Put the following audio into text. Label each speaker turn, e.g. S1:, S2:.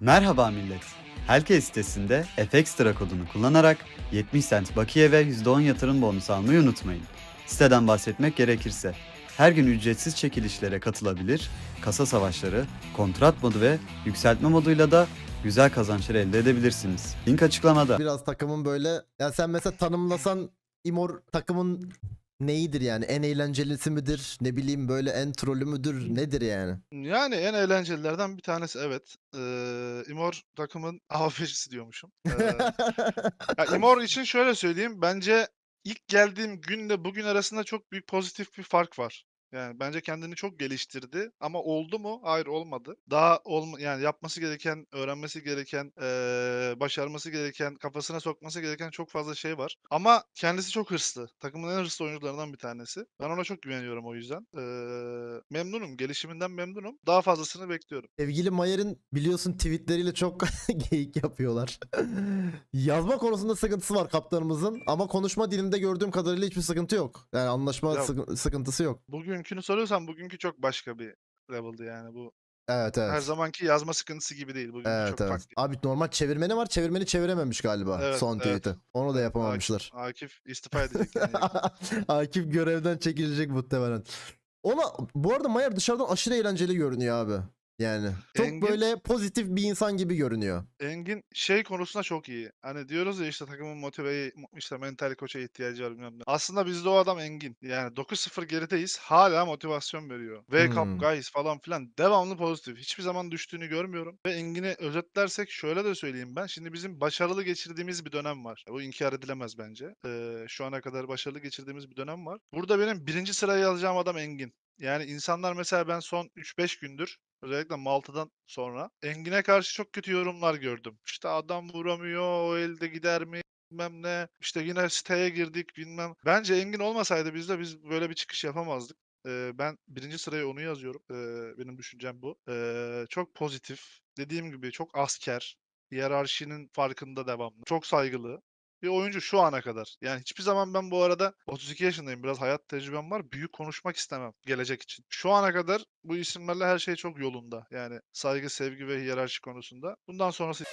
S1: Merhaba millet. Helke sitesinde FX kodunu kullanarak 70 cent bakiye ve %10 yatırım bonusu almayı unutmayın. Siteden bahsetmek gerekirse her gün ücretsiz çekilişlere katılabilir, kasa savaşları, kontrat modu ve yükseltme moduyla da güzel kazançlar elde edebilirsiniz. Link açıklamada. Biraz takımın böyle ya sen mesela tanımlasan Imor takımın neyidir yani? En eğlencelisi midir? Ne bileyim böyle en trollü müdür? Nedir yani?
S2: Yani en eğlencelilerden bir tanesi evet. Ee, Imor takımın AFC'si diyormuşum. Ee, ya Imor için şöyle söyleyeyim. Bence ilk geldiğim günle bugün arasında çok büyük pozitif bir fark var. Yani bence kendini çok geliştirdi ama oldu mu? Hayır olmadı. Daha olma, yani yapması gereken, öğrenmesi gereken, eee, başarması gereken, kafasına sokması gereken çok fazla şey var. Ama kendisi çok hırslı. Takımın en hırslı oyuncularından bir tanesi. Ben ona çok güveniyorum o yüzden. Eee memnunum. Gelişiminden memnunum. Daha fazlasını bekliyorum.
S1: Sevgili Mayer'in biliyorsun tweetleriyle çok geyik yapıyorlar. Yazma konusunda sıkıntısı var kaptanımızın ama konuşma dilinde gördüğüm kadarıyla hiçbir sıkıntı yok. Yani anlaşma ya, sıkıntısı yok.
S2: Bugünkünü soruyorsan bugünkü çok başka bir level'dı yani bu. Evet evet. Her zamanki yazma sıkıntısı gibi değil. Bugün evet, çok evet. farklı.
S1: Abi normal çevirmeni var. Çevirmeni çevirememiş galiba evet, son tweet'i. Onu da yapamamışlar.
S2: Akif, Akif istifa
S1: edecek. Yani. Akif görevden çekilecek muhtemelen. Ona bu arada Mayer dışarıdan aşırı eğlenceli görünüyor abi. Yani çok Engin- böyle pozitif bir insan gibi görünüyor.
S2: Engin şey konusunda çok iyi. Hani diyoruz ya işte takımın motive işte mental koça ihtiyacı var bilmem Aslında bizde o adam Engin. Yani 9-0 gerideyiz. Hala motivasyon veriyor. Wake Hmm. up guys falan filan. Devamlı pozitif. Hiçbir zaman düştüğünü görmüyorum. Ve Engin'i özetlersek şöyle de söyleyeyim ben. Şimdi bizim başarılı geçirdiğimiz bir dönem var. Bu inkar edilemez bence. Ee, şu ana kadar başarılı geçirdiğimiz bir dönem var. Burada benim birinci sıraya yazacağım adam Engin. Yani insanlar mesela ben son 3-5 gündür Özellikle Malta'dan sonra. Engin'e karşı çok kötü yorumlar gördüm. İşte adam vuramıyor, o elde gider mi? bilmem ne. İşte yine siteye girdik bilmem. Bence Engin olmasaydı biz de biz böyle bir çıkış yapamazdık. Ee, ben birinci sırayı onu yazıyorum. Ee, benim düşüncem bu. Ee, çok pozitif. Dediğim gibi çok asker. Hiyerarşinin farkında devamlı. Çok saygılı bir oyuncu şu ana kadar. Yani hiçbir zaman ben bu arada 32 yaşındayım. Biraz hayat tecrübem var. Büyük konuşmak istemem gelecek için. Şu ana kadar bu isimlerle her şey çok yolunda. Yani saygı, sevgi ve hiyerarşi konusunda. Bundan sonrası